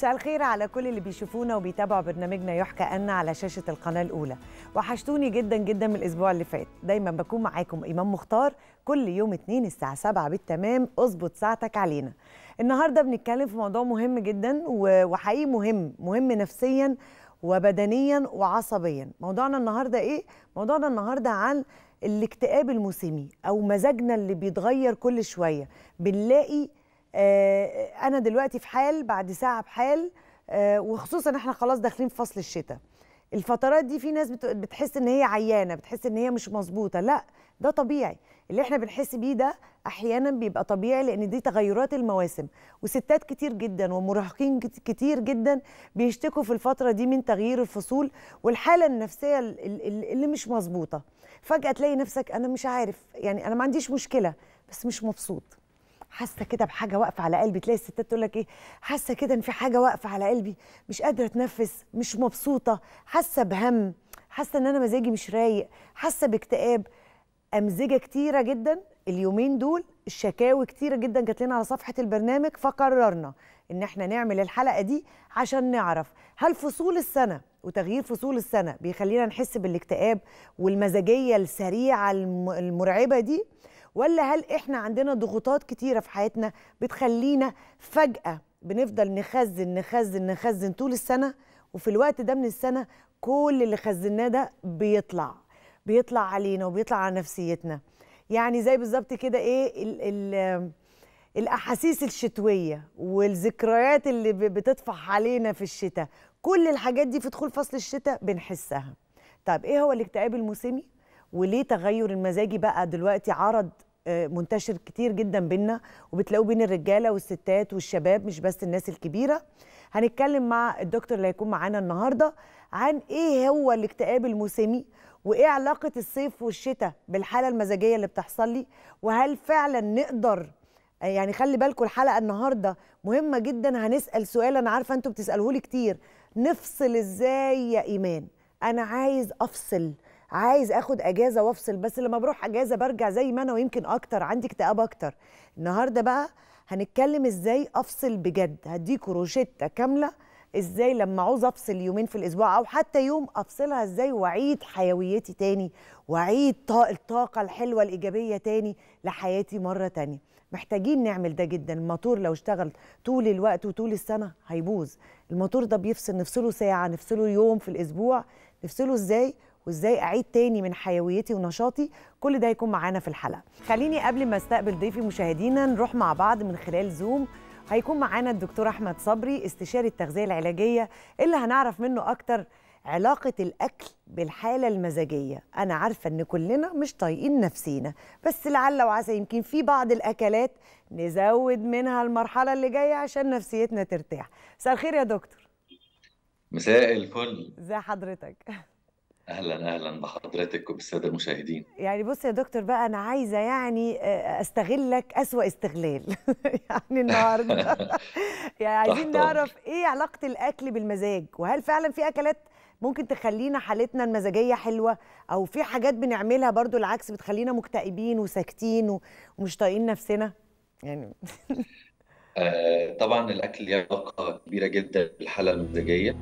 مساء الخير على كل اللي بيشوفونا وبيتابعوا برنامجنا يحكى أن على شاشة القناة الأولى وحشتوني جدا جدا من الأسبوع اللي فات دايما بكون معاكم إمام مختار كل يوم اتنين الساعة 7 بالتمام اظبط ساعتك علينا النهاردة بنتكلم في موضوع مهم جدا وحقيقي مهم مهم نفسيا وبدنيا وعصبيا موضوعنا النهاردة إيه؟ موضوعنا النهاردة عن الاكتئاب الموسمي أو مزاجنا اللي بيتغير كل شوية بنلاقي آه، انا دلوقتي في حال بعد ساعه بحال آه، وخصوصا احنا خلاص داخلين في فصل الشتاء الفترات دي في ناس بتحس ان هي عيانه بتحس ان هي مش مظبوطه لا ده طبيعي اللي احنا بنحس بيه ده احيانا بيبقى طبيعي لان دي تغيرات المواسم وستات كتير جدا ومراهقين كتير جدا بيشتكوا في الفتره دي من تغيير الفصول والحاله النفسيه اللي مش مظبوطه فجاه تلاقي نفسك انا مش عارف يعني انا ما عنديش مشكله بس مش مبسوط حاسه كده بحاجه واقفه على قلبي تلاقي الستات تقول لك ايه حاسه كده ان في حاجه واقفه على قلبي مش قادره اتنفس مش مبسوطه حاسه بهم حاسه ان انا مزاجي مش رايق حاسه باكتئاب امزجه كتيره جدا اليومين دول الشكاوي كتيره جدا جات لنا على صفحه البرنامج فقررنا ان احنا نعمل الحلقه دي عشان نعرف هل فصول السنه وتغيير فصول السنه بيخلينا نحس بالاكتئاب والمزاجيه السريعه المرعبه دي ولا هل احنا عندنا ضغوطات كتيره في حياتنا بتخلينا فجاه بنفضل نخزن نخزن نخزن طول السنه وفي الوقت ده من السنه كل اللي خزناه ده بيطلع بيطلع علينا وبيطلع على نفسيتنا يعني زي بالظبط كده ايه الـ الـ الاحاسيس الشتويه والذكريات اللي بتطفح علينا في الشتاء كل الحاجات دي في دخول فصل الشتاء بنحسها طب ايه هو الاكتئاب الموسمي وليه تغير المزاجي بقى دلوقتي عرض آه، منتشر كتير جدا بينا وبتلاقوه بين الرجاله والستات والشباب مش بس الناس الكبيره هنتكلم مع الدكتور اللي هيكون معانا النهارده عن ايه هو الاكتئاب الموسمي وايه علاقه الصيف والشتاء بالحاله المزاجيه اللي بتحصل لي وهل فعلا نقدر آه، يعني خلي بالكم الحلقه النهارده مهمه جدا هنسال سؤال انا عارفه انتم بتسالوه لي كتير نفصل ازاي يا ايمان انا عايز افصل عايز اخد اجازه وافصل بس لما بروح اجازه برجع زي ما انا ويمكن اكتر عندي اكتئاب اكتر النهارده بقى هنتكلم ازاي افصل بجد هديكوا روشته كامله ازاي لما عاوز افصل يومين في الاسبوع او حتى يوم افصلها ازاي واعيد حيويتي تاني واعيد الطاقه الحلوه الايجابيه تاني لحياتي مره تانيه محتاجين نعمل ده جدا الموتور لو اشتغل طول الوقت وطول السنه هيبوظ الموتور ده بيفصل نفصله ساعه نفصله يوم في الاسبوع نفصله ازاي وازاي اعيد تاني من حيويتي ونشاطي كل ده هيكون معانا في الحلقه خليني قبل ما استقبل ضيفي مشاهدينا نروح مع بعض من خلال زوم هيكون معانا الدكتور احمد صبري استشاري التغذيه العلاجيه اللي هنعرف منه اكتر علاقة الأكل بالحالة المزاجية أنا عارفة أن كلنا مش طايقين نفسينا بس لعل وعسى يمكن في بعض الأكلات نزود منها المرحلة اللي جاية عشان نفسيتنا ترتاح مساء الخير يا دكتور مساء الفل ازي حضرتك اهلا اهلا بحضرتك وبالساده المشاهدين يعني بص يا دكتور بقى انا عايزه يعني آه، استغلك اسوا استغلال يعني النهارده يعني عايزين نعرف ايه علاقه الاكل بالمزاج وهل فعلا في اكلات ممكن تخلينا حالتنا المزاجيه حلوه او في حاجات بنعملها برضو العكس بتخلينا مكتئبين وساكتين ومش طايقين نفسنا يعني آه، طبعا الاكل له علاقه كبيره جدا بالحاله المزاجيه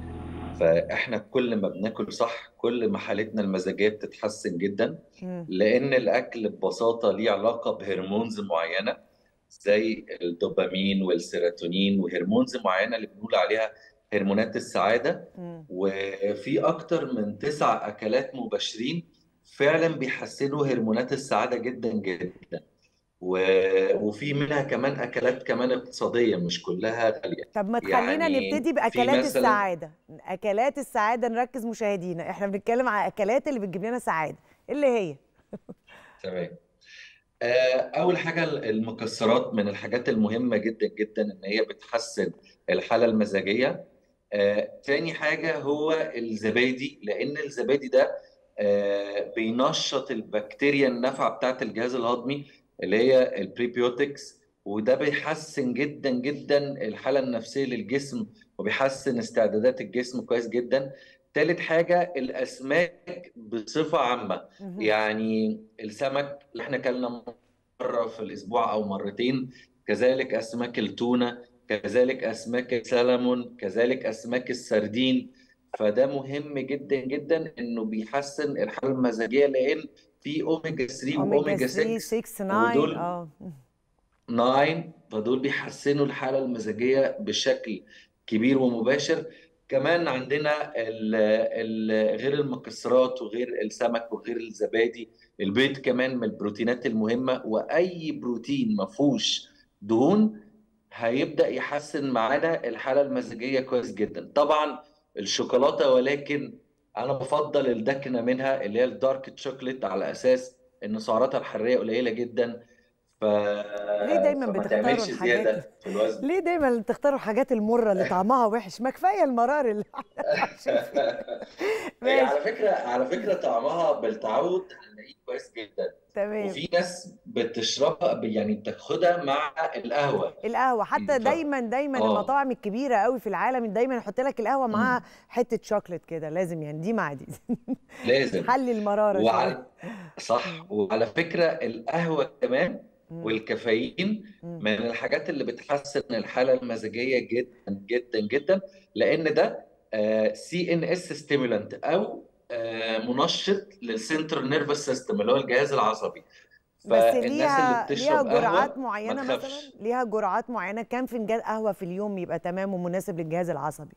فاحنا كل ما بناكل صح كل ما حالتنا المزاجيه بتتحسن جدا لان الاكل ببساطه ليه علاقه بهرمونز معينه زي الدوبامين والسيروتونين وهرمونز معينه اللي بنقول عليها هرمونات السعاده وفي اكتر من تسع اكلات مباشرين فعلا بيحسنوا هرمونات السعاده جدا جدا وفي منها كمان اكلات كمان اقتصاديه مش كلها غاليه طب ما تخلينا يعني نبتدي باكلات السعاده اكلات السعاده نركز مشاهدينا احنا بنتكلم على اكلات اللي بتجيب لنا سعاده إيه اللي هي تمام آه، اول حاجه المكسرات من الحاجات المهمه جدا جدا ان هي بتحسن الحاله المزاجيه آه، تاني حاجه هو الزبادي لان الزبادي ده آه، بينشط البكتيريا النافعه بتاعه الجهاز الهضمي اللي هي البريبيوتكس وده بيحسن جدا جدا الحاله النفسيه للجسم وبيحسن استعدادات الجسم كويس جدا ثالث حاجه الاسماك بصفه عامه يعني السمك اللي احنا اكلنا مره في الاسبوع او مرتين كذلك اسماك التونه كذلك اسماك السلمون كذلك اسماك السردين فده مهم جدا جدا انه بيحسن الحاله المزاجيه لان في اوميجا 3 واوميجا 6 6 9 ودول اه 9 فدول بيحسنوا الحاله المزاجيه بشكل كبير ومباشر كمان عندنا الـ الـ غير المكسرات وغير السمك وغير الزبادي البيض كمان من البروتينات المهمه واي بروتين ما فيهوش دهون هيبدا يحسن معانا الحاله المزاجيه كويس جدا طبعا الشوكولاته ولكن انا بفضل الدكنه منها اللي هي الدارك تشوكلت على اساس ان سعراتها الحراريه قليله جدا ف ليه دايما بتختاروا الحاجات في الوزن ليه دايما بتختاروا الحاجات المره اللي طعمها وحش ما كفايه المرار اللي على فكره على فكره طعمها بالتعود هنلاقيه كويس جدا تمام وفي ناس بتشربها يعني بتاخدها مع القهوه القهوه حتى دايما دايما أوه. المطاعم الكبيره قوي في العالم دايما يحط لك القهوه معاها حته شوكليت كده لازم يعني دي مع دي لازم حل المراره وعلى... صح وعلى فكره القهوه كمان والكافيين من الحاجات اللي بتحسن الحاله المزاجيه جدا جدا جدا لان ده سي ان اس ستيمولانت او آه، منشط للسنترال نيرفس سيستم اللي هو الجهاز العصبي بس ليها ليها جرعات معينه مثلا ليها جرعات معينه كام فنجان قهوه في اليوم يبقى تمام ومناسب للجهاز العصبي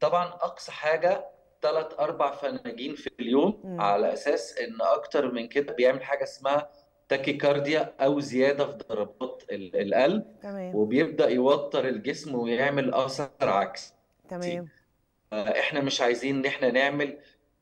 طبعا اقصى حاجه ثلاث اربع فناجين في اليوم مم. على اساس ان اكتر من كده بيعمل حاجه اسمها كارديا او زياده في ضربات القلب تمام وبيبدا يوتر الجسم ويعمل اثر عكسي تمام احنا مش عايزين ان احنا نعمل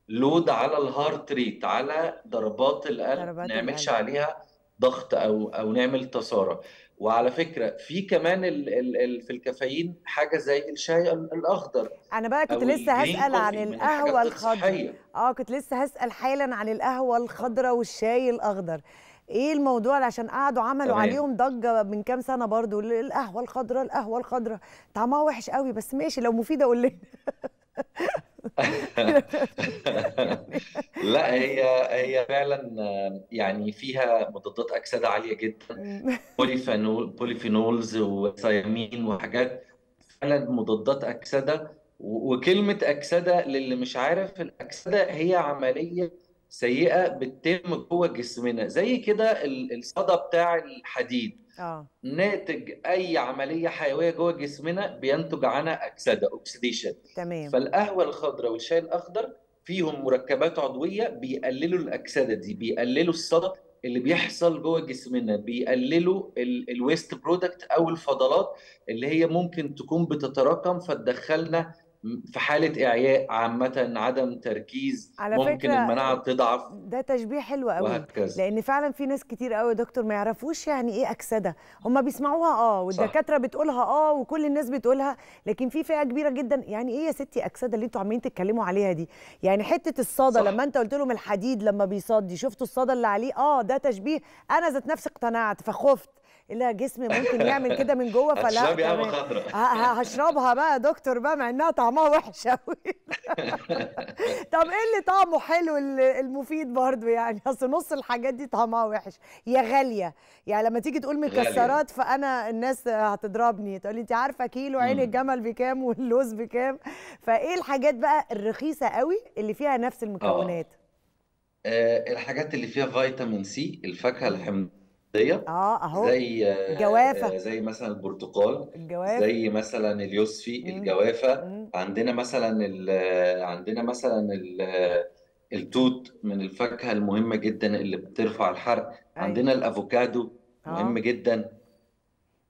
لود على الهارت ريت على ضربات القلب ما نعملش عليها ضغط او او نعمل تسارع وعلى فكره في كمان الـ الـ الـ في الكافيين حاجه زي الشاي الاخضر انا بقى كنت لسه هسال عن القهوه الخضراء اه كنت لسه هسال حالا عن القهوه الخضراء والشاي الاخضر ايه الموضوع عشان قعدوا عملوا تمام. عليهم ضجه من كام سنه برضو القهوه الخضراء القهوه الخضراء طعمها وحش قوي بس ماشي لو مفيده قول لنا لا هي هي فعلا يعني فيها مضادات اكسده عاليه جدا بوليفينول بوليفينولز وسيامين وحاجات فعلا مضادات اكسده وكلمه اكسده للي مش عارف الاكسده هي عمليه سيئه بتتم جوه جسمنا زي كده الصدى بتاع الحديد اه ناتج اي عمليه حيويه جوه جسمنا بينتج عنها اكسده اوكسيديشن تمام فالقهوه الخضراء والشاي الاخضر فيهم مركبات عضويه بيقللوا الاكسده دي بيقللوا الصدى اللي بيحصل جوه جسمنا بيقللوا الويست برودكت او الفضلات اللي هي ممكن تكون بتتراكم فتدخلنا في حاله اعياء عامه عدم تركيز على ممكن فكرة المناعه آه، تضعف ده تشبيه حلو قوي وهكذا. لان فعلا في ناس كتير قوي يا دكتور ما يعرفوش يعني ايه اكسده هم بيسمعوها اه والدكاتره بتقولها اه وكل الناس بتقولها لكن في فئه كبيره جدا يعني ايه يا ستي اكسده اللي انتوا عمالين تتكلموا عليها دي يعني حته الصدى لما انت قلت لهم الحديد لما بيصدي شفتوا الصدى اللي عليه اه ده تشبيه انا ذات نفسي اقتنعت فخفت الا جسم ممكن يعمل كده من جوه فلا هشربها بقى يا دكتور بقى مع انها طعمها وحش قوي طب ايه اللي طعمه حلو المفيد برضه يعني اصل نص الحاجات دي طعمها وحش يا غاليه يعني لما تيجي تقول مكسرات فانا الناس هتضربني تقول لي انت عارفه كيلو عين الجمل بكام واللوز بكام فايه الحاجات بقى الرخيصه قوي اللي فيها نفس المكونات آه. آه. الحاجات اللي فيها فيتامين سي الفاكهه الحمض الشخصيه اه اهو زي الجوافه آه، زي مثلا البرتقال الجوافه زي مثلا اليوسفي الجوافه مم. عندنا مثلا عندنا مثلا التوت من الفاكهه المهمه جدا اللي بترفع الحرق أيوة. عندنا الافوكادو آه. مهم آه. جدا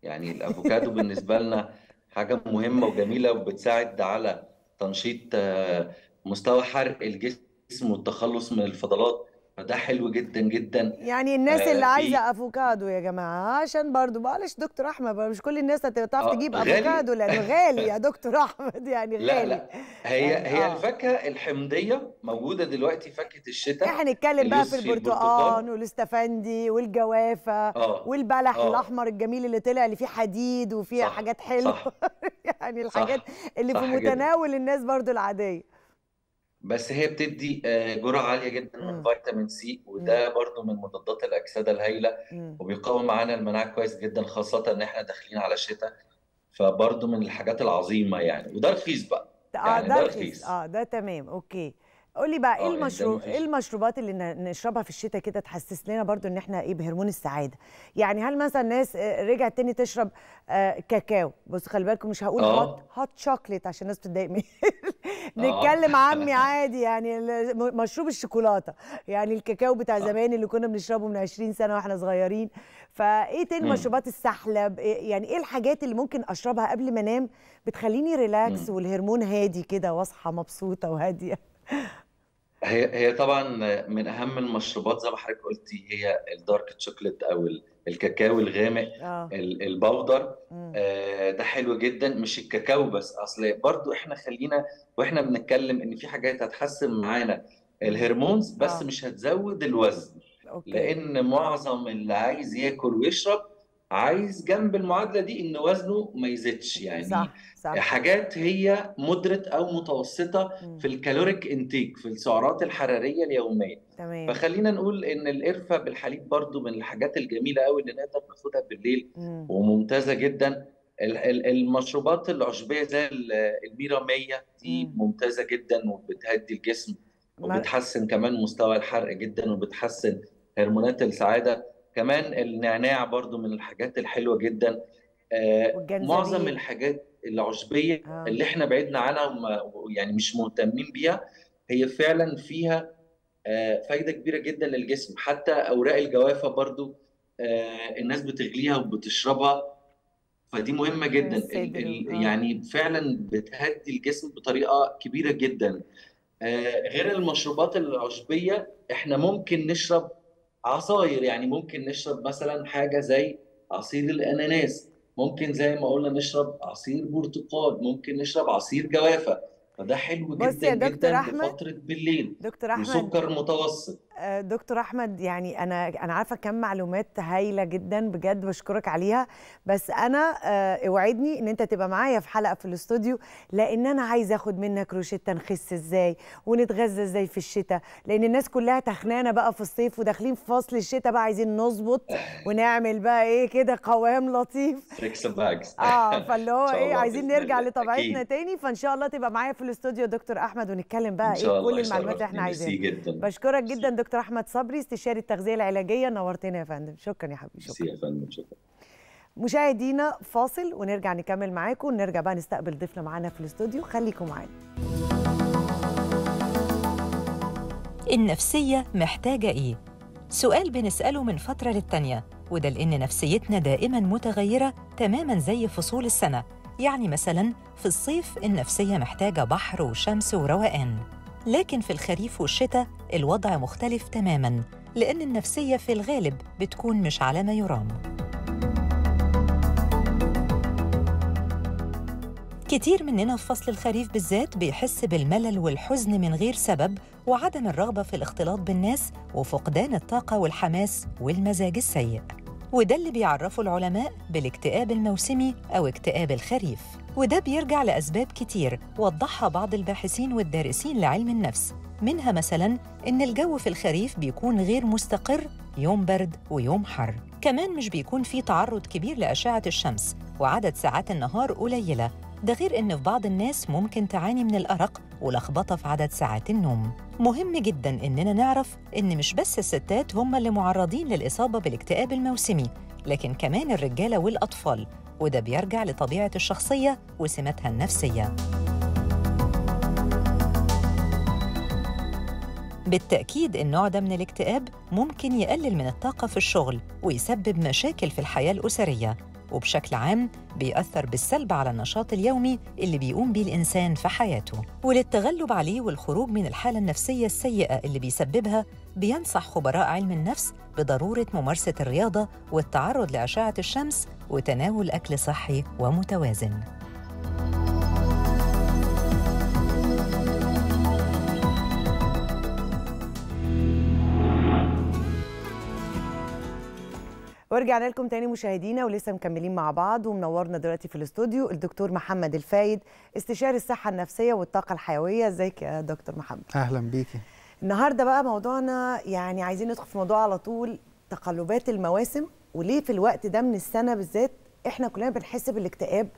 يعني الافوكادو بالنسبه لنا حاجه مهمه وجميله وبتساعد على تنشيط آه، مستوى حرق الجسم والتخلص من الفضلات فده حلو جدا جدا يعني الناس آه اللي عايزه افوكادو يا جماعه عشان برضو معلش دكتور احمد مش كل الناس هتعرف آه، تجيب آه افوكادو لانه غالي يا دكتور احمد يعني غالي لا لا هي يعني هي آه. الفاكهه الحمضيه موجوده دلوقتي فاكهه الشتاء احنا هنتكلم بقى في البرتقال والاستفندي والجوافه آه. والبلح آه. الاحمر الجميل اللي طلع اللي فيه حديد وفيه حاجات حلوه يعني الحاجات اللي في متناول الناس برضو العاديه بس هي بتدي آه، جرعه عاليه جدا من فيتامين سي وده برضو من مضادات الاكسده الهائله وبيقوي معانا المناعه كويس جدا خاصه ان احنا داخلين على الشتاء فبرضو من الحاجات العظيمه يعني وده رخيص بقى آه، يعني ده رخيص اه ده تمام اوكي قول لي بقى ايه آه، المشروب ايه المشروبات اللي نشربها في الشتاء كده تحسس لنا برضو ان احنا ايه بهرمون السعاده يعني هل مثلا ناس آه، رجعت تاني تشرب آه، كاكاو بص خلي بالكم مش هقول هوت هوت شوكليت عشان الناس بتضايق مني نتكلم عمي عادي يعني مشروب الشوكولاته يعني الكاكاو بتاع زمان اللي كنا بنشربه من 20 سنه واحنا صغيرين فايه تاني مشروبات السحلب إيه، يعني ايه الحاجات اللي ممكن اشربها قبل ما انام بتخليني ريلاكس والهرمون هادي كده واصحى مبسوطه وهاديه هي هي طبعا من اهم المشروبات زي ما حضرتك قلتي هي الدارك تشوكلت او الكاكاو الغامق آه. البودر آه ده حلو جدا مش الكاكاو بس اصل برضو احنا خلينا واحنا بنتكلم ان في حاجات هتحسن معانا الهرمونز بس آه. مش هتزود الوزن أوكي. لان معظم اللي عايز ياكل ويشرب عايز جنب المعادله دي ان وزنه ما يزيدش يعني صح صح. حاجات هي مدرت او متوسطه مم. في الكالوريك انتيك في السعرات الحراريه اليوميه تمام فخلينا نقول ان القرفه بالحليب برضو من الحاجات الجميله قوي اللي نقدر ناخدها بالليل مم. وممتازه جدا المشروبات العشبيه زي الميرا 100 دي مم. ممتازه جدا وبتهدي الجسم وبتحسن كمان مستوى الحرق جدا وبتحسن هرمونات السعاده كمان النعناع برضو من الحاجات الحلوه جدا آه معظم الحاجات العشبيه آه. اللي احنا بعدنا عنها يعني مش مهتمين بيها هي فعلا فيها آه، فايده كبيره جدا للجسم حتى اوراق الجوافه برضو آه، الناس بتغليها وبتشربها فدي مهمه جدا آه. يعني فعلا بتهدي الجسم بطريقه كبيره جدا غير المشروبات العشبيه احنا ممكن نشرب عصاير يعني ممكن نشرب مثلا حاجه زي عصير الاناناس ممكن زي ما قلنا نشرب عصير برتقال ممكن نشرب عصير جوافه فده حلو جدا جدا لفتره بالليل دكتور احمد وسكر متوسط دكتور احمد يعني انا انا عارفه كم معلومات هايله جدا بجد بشكرك عليها بس انا آه، اوعدني ان انت تبقى معايا في حلقه في الاستوديو لان انا عايزه اخد منك روشته نخس ازاي ونتغذى ازاي في الشتاء لان الناس كلها تخنانه بقى في الصيف وداخلين في فصل الشتاء بقى عايزين نظبط ونعمل بقى ايه كده قوام لطيف اه فاللي هو ايه عايزين نرجع لطبيعتنا تاني فان شاء الله تبقى معايا في الاستوديو دكتور احمد ونتكلم بقى ايه كل المعلومات اللي احنا عايزينها بشكرك جدا دكتور دكتور احمد صبري استشاري التغذيه العلاجيه نورتنا يا فندم شكرا يا حبيبي شكرا يا فندم شكرا مشاهدينا فاصل ونرجع نكمل معاكم ونرجع بقى نستقبل ضيفنا معانا في الاستوديو خليكم معانا النفسية محتاجة إيه؟ سؤال بنسأله من فترة للتانية وده لأن نفسيتنا دائماً متغيرة تماماً زي فصول السنة يعني مثلاً في الصيف النفسية محتاجة بحر وشمس وروقان لكن في الخريف والشتاء الوضع مختلف تماماً لأن النفسية في الغالب بتكون مش على ما يرام كتير مننا في فصل الخريف بالذات بيحس بالملل والحزن من غير سبب وعدم الرغبة في الاختلاط بالناس وفقدان الطاقة والحماس والمزاج السيء وده اللي بيعرفه العلماء بالاكتئاب الموسمي أو اكتئاب الخريف وده بيرجع لأسباب كتير وضحها بعض الباحثين والدارسين لعلم النفس منها مثلا إن الجو في الخريف بيكون غير مستقر يوم برد ويوم حر كمان مش بيكون في تعرض كبير لأشعة الشمس وعدد ساعات النهار قليلة ده غير إن في بعض الناس ممكن تعاني من الأرق ولخبطة في عدد ساعات النوم مهم جدا إننا نعرف إن مش بس الستات هم اللي معرضين للإصابة بالاكتئاب الموسمي لكن كمان الرجالة والأطفال وده بيرجع لطبيعة الشخصية وسماتها النفسية بالتأكيد النوع ده من الاكتئاب ممكن يقلل من الطاقة في الشغل ويسبب مشاكل في الحياة الأسرية وبشكل عام بيأثر بالسلب على النشاط اليومي اللي بيقوم بيه الإنسان في حياته وللتغلب عليه والخروج من الحالة النفسية السيئة اللي بيسببها بينصح خبراء علم النفس بضرورة ممارسة الرياضة والتعرض لأشعة الشمس وتناول أكل صحي ومتوازن ورجعنا لكم تاني مشاهدينا ولسه مكملين مع بعض ومنورنا دلوقتي في الاستوديو الدكتور محمد الفايد استشاري الصحه النفسيه والطاقه الحيويه ازيك يا دكتور محمد اهلا بيكي النهارده بقى موضوعنا يعني عايزين ندخل في موضوع على طول تقلبات المواسم وليه في الوقت ده من السنه بالذات احنا كلنا بنحس بالاكتئاب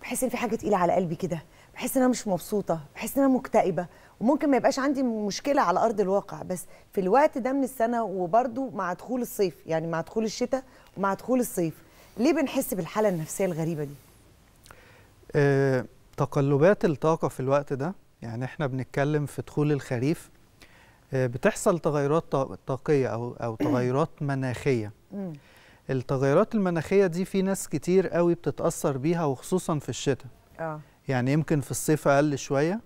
بحس ان في حاجه تقيله على قلبي كده بحس ان انا مش مبسوطه بحس ان انا مكتئبه وممكن ما يبقاش عندي مشكله على ارض الواقع بس في الوقت ده من السنه وبرده مع دخول الصيف يعني مع دخول الشتاء ومع دخول الصيف ليه بنحس بالحاله النفسيه الغريبه دي أه تقلبات الطاقه في الوقت ده يعني احنا بنتكلم في دخول الخريف أه بتحصل تغيرات طاقيه او او تغيرات مناخيه التغيرات المناخيه دي في ناس كتير قوي بتتاثر بيها وخصوصا في الشتاء اه يعني يمكن في الصيف اقل شويه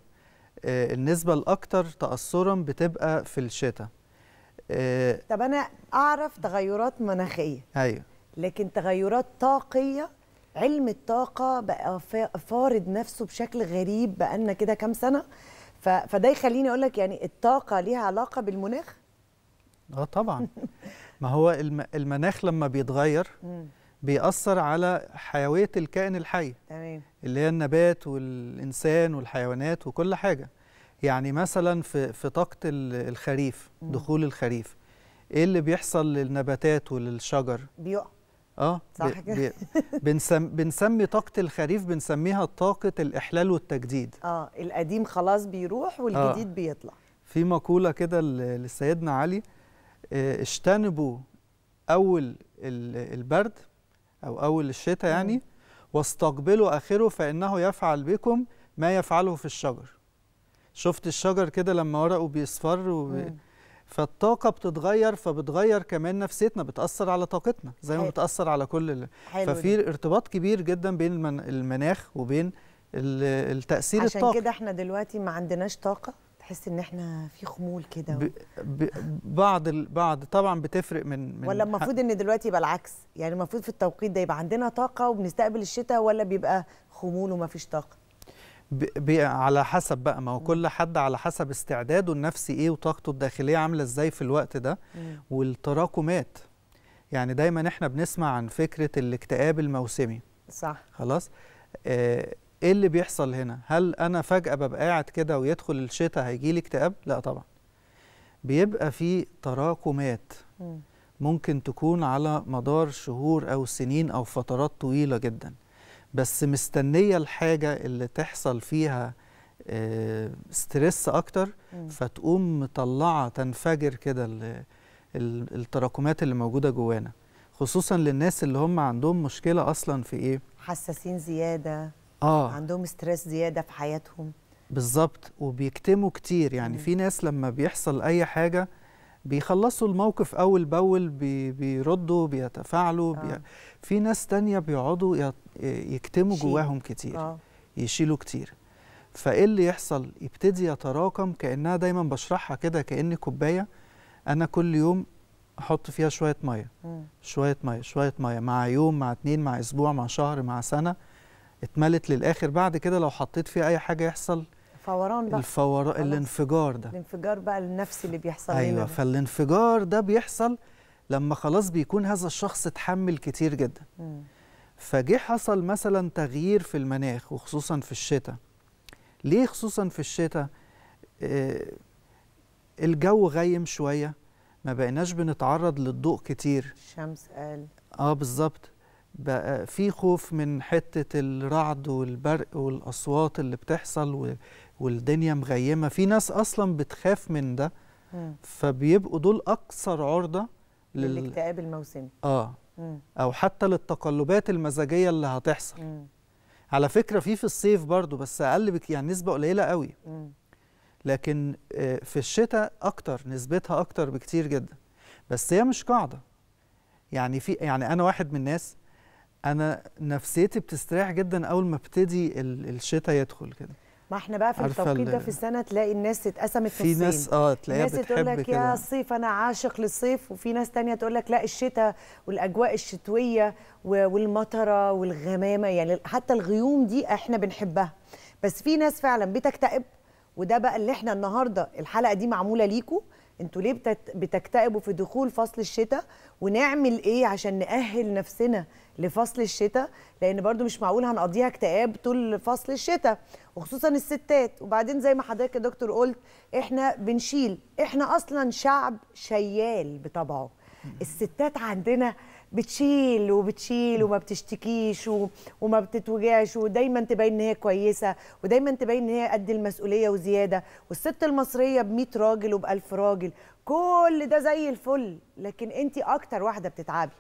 آه، النسبه الاكثر تاثرا بتبقى في الشتاء آه، طب انا اعرف تغيرات مناخيه ايوه لكن تغيرات طاقيه علم الطاقه بقى فارض نفسه بشكل غريب بقالنا كده كام سنه فده يخليني اقول لك يعني الطاقه ليها علاقه بالمناخ اه طبعا ما هو المناخ لما بيتغير بيأثر على حيوية الكائن الحي تمام اللي هي النبات والإنسان والحيوانات وكل حاجة يعني مثلا في في طاقة الخريف مم. دخول الخريف إيه اللي بيحصل للنباتات وللشجر؟ بيقع اه صح كده بي بنسم بنسمي طاقة الخريف بنسميها طاقة الإحلال والتجديد اه القديم خلاص بيروح والجديد آه. بيطلع في مقولة كده لسيدنا علي اه أول البرد أو أول الشتاء يعني واستقبلوا آخره فإنه يفعل بكم ما يفعله في الشجر شفت الشجر كده لما ورقه بيصفر وبي... فالطاقة بتتغير فبتغير كمان نفسيتنا بتأثر على طاقتنا زي ما بتأثر على كل ال... ففي ارتباط كبير جدا بين المناخ وبين التأثير عشان الطاقة عشان كده احنا دلوقتي ما عندناش طاقة تحس ان احنا في خمول كده ب... ب... بعض ال... بعض طبعا بتفرق من, من ولا المفروض ان دلوقتي يبقى العكس يعني المفروض في التوقيت ده يبقى عندنا طاقه وبنستقبل الشتاء ولا بيبقى خمول وما فيش طاقه ب... ب... على حسب بقى ما هو كل حد على حسب استعداده النفسي ايه وطاقته الداخليه عامله ازاي في الوقت ده والتراكمات يعني دايما احنا بنسمع عن فكره الاكتئاب الموسمي صح خلاص آه ايه اللي بيحصل هنا هل انا فجاه ببقى قاعد كده ويدخل الشتاء هيجي لي اكتئاب لا طبعا بيبقى في تراكمات ممكن تكون على مدار شهور او سنين او فترات طويله جدا بس مستنيه الحاجه اللي تحصل فيها آه، ستريس اكتر فتقوم مطلعه تنفجر كده التراكمات اللي موجوده جوانا خصوصا للناس اللي هم عندهم مشكله اصلا في ايه حساسين زياده اه عندهم ستريس زياده في حياتهم بالظبط وبيكتموا كتير يعني مم. في ناس لما بيحصل اي حاجه بيخلصوا الموقف اول باول بي بيردوا بيتفاعلوا آه. بي... في ناس تانية بيقعدوا يكتموا شي. جواهم كتير آه. يشيلوا كتير فايه اللي يحصل يبتدي يتراكم كانها دايما بشرحها كده كان كوبايه انا كل يوم احط فيها شويه ميه مم. شويه ميه شويه ميه مع يوم مع اتنين مع اسبوع مع شهر مع سنه اتملت للاخر بعد كده لو حطيت فيه اي حاجه يحصل فوران بقى الفور... الانفجار ده الانفجار بقى النفسي اللي بيحصل ايوه لنا فالانفجار ده بيحصل لما خلاص بيكون هذا الشخص اتحمل كتير جدا فجه حصل مثلا تغيير في المناخ وخصوصا في الشتاء ليه خصوصا في الشتاء آه الجو غيم شويه ما بقيناش بنتعرض للضوء كتير الشمس قال اه بالظبط بقى في خوف من حتة الرعد والبرق والأصوات اللي بتحصل والدنيا مغيمة في ناس أصلا بتخاف من ده فبيبقوا دول أكثر عرضة للاكتئاب لل... الموسمي آه مم. أو حتى للتقلبات المزاجية اللي هتحصل مم. على فكرة في في الصيف برضو بس أقل بك يعني نسبة قليلة قوي مم. لكن آه، في الشتاء أكتر نسبتها أكتر بكتير جدا بس هي مش قاعدة يعني في يعني أنا واحد من الناس انا نفسيتي بتستريح جدا اول ما ابتدي الشتاء يدخل كده ما احنا بقى في التوقيت ده في السنه تلاقي الناس اتقسمت في نصين ناس اه تلاقيها ناس تقول لك يا الصيف انا عاشق للصيف وفي ناس تانية تقول لك لا الشتاء والاجواء الشتويه والمطره والغمامه يعني حتى الغيوم دي احنا بنحبها بس في ناس فعلا بتكتئب وده بقى اللي احنا النهارده الحلقه دي معموله ليكم انتوا ليه بتكتئبوا في دخول فصل الشتاء ونعمل ايه عشان نأهل نفسنا لفصل الشتاء لان برضو مش معقول هنقضيها اكتئاب طول فصل الشتاء وخصوصا الستات وبعدين زي ما حضرتك يا دكتور قلت احنا بنشيل احنا اصلا شعب شيال بطبعه الستات عندنا بتشيل وبتشيل وما بتشتكيش وما بتتوجعش ودايما تبين ان هي كويسه ودايما تبين ان هي قد المسؤوليه وزياده والست المصريه ب 100 راجل وب 1000 راجل كل ده زي الفل لكن انت اكتر واحده بتتعبي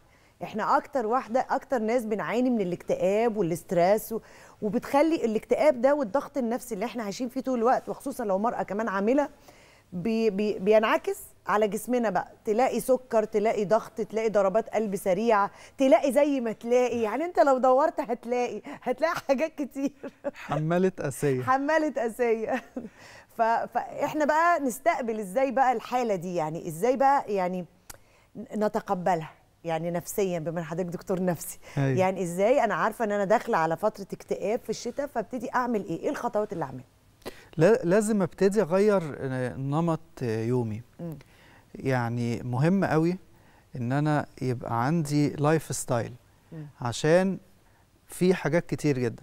احنا اكتر واحده اكتر ناس بنعاني من الاكتئاب والاسترس و... وبتخلي الاكتئاب ده والضغط النفسي اللي احنا عايشين فيه طول الوقت وخصوصا لو مرأة كمان عامله بي... بي... بينعكس على جسمنا بقى تلاقي سكر تلاقي ضغط تلاقي ضربات قلب سريعه تلاقي زي ما تلاقي يعني انت لو دورت هتلاقي هتلاقي حاجات كتير حماله أسية حماله أسية ف... فاحنا بقى نستقبل ازاي بقى الحاله دي يعني ازاي بقى يعني نتقبلها يعني نفسيا بما ان حضرتك دكتور نفسي هي. أيوه. يعني ازاي انا عارفه ان انا داخله على فتره اكتئاب في الشتاء فابتدي اعمل ايه ايه الخطوات اللي اعملها لازم ابتدي اغير آه، نمط يومي م. يعني مهم قوي ان انا يبقى عندي لايف ستايل عشان في حاجات كتير جدا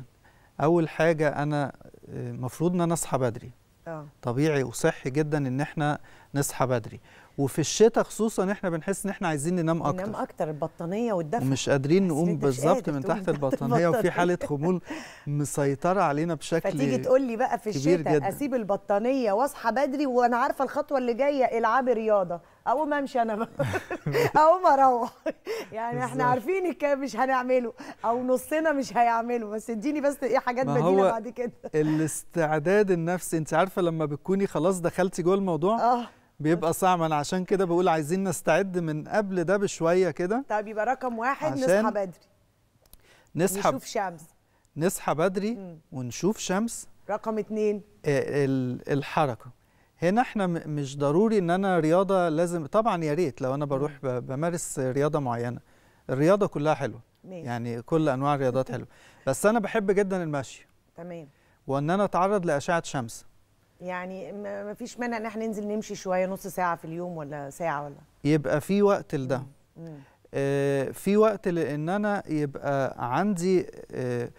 اول حاجه انا المفروض آه، ان انا اصحى بدري آه. طبيعي وصحي جدا ان احنا نصحى بدري وفي الشتاء خصوصا احنا بنحس ان احنا عايزين ننام اكتر ننام اكتر البطانيه والدفء ومش قادرين نقوم بالظبط من تحت البطانيه وفي حاله خمول مسيطره علينا بشكل فتيجي تقول لي بقى في الشتاء اسيب البطانيه واصحى بدري وانا عارفه الخطوه اللي جايه العبي رياضه اقوم امشي انا او اقوم اروح يعني احنا عارفين الكلام مش هنعمله او نصنا مش هيعمله بس اديني بس ايه حاجات بديله بعد كده الاستعداد النفسي انت عارفه لما بتكوني خلاص دخلتي جوه الموضوع آه. بيبقى صعب انا عشان كده بقول عايزين نستعد من قبل ده بشويه كده طب يبقى رقم واحد نصحى بدري نصحى نشوف شمس نصحى بدري مم. ونشوف شمس رقم اتنين آه، الحركه هنا احنا مش ضروري ان انا رياضه لازم طبعا يا ريت لو انا بروح بمارس رياضه معينه الرياضه كلها حلوه ماشي. يعني كل انواع الرياضات حلوه بس انا بحب جدا المشي تمام وان انا اتعرض لاشعه شمس يعني ما فيش مانع ان احنا ننزل نمشي شويه نص ساعه في اليوم ولا ساعه ولا يبقى في وقت لده آه، في وقت لان انا يبقى عندي آه،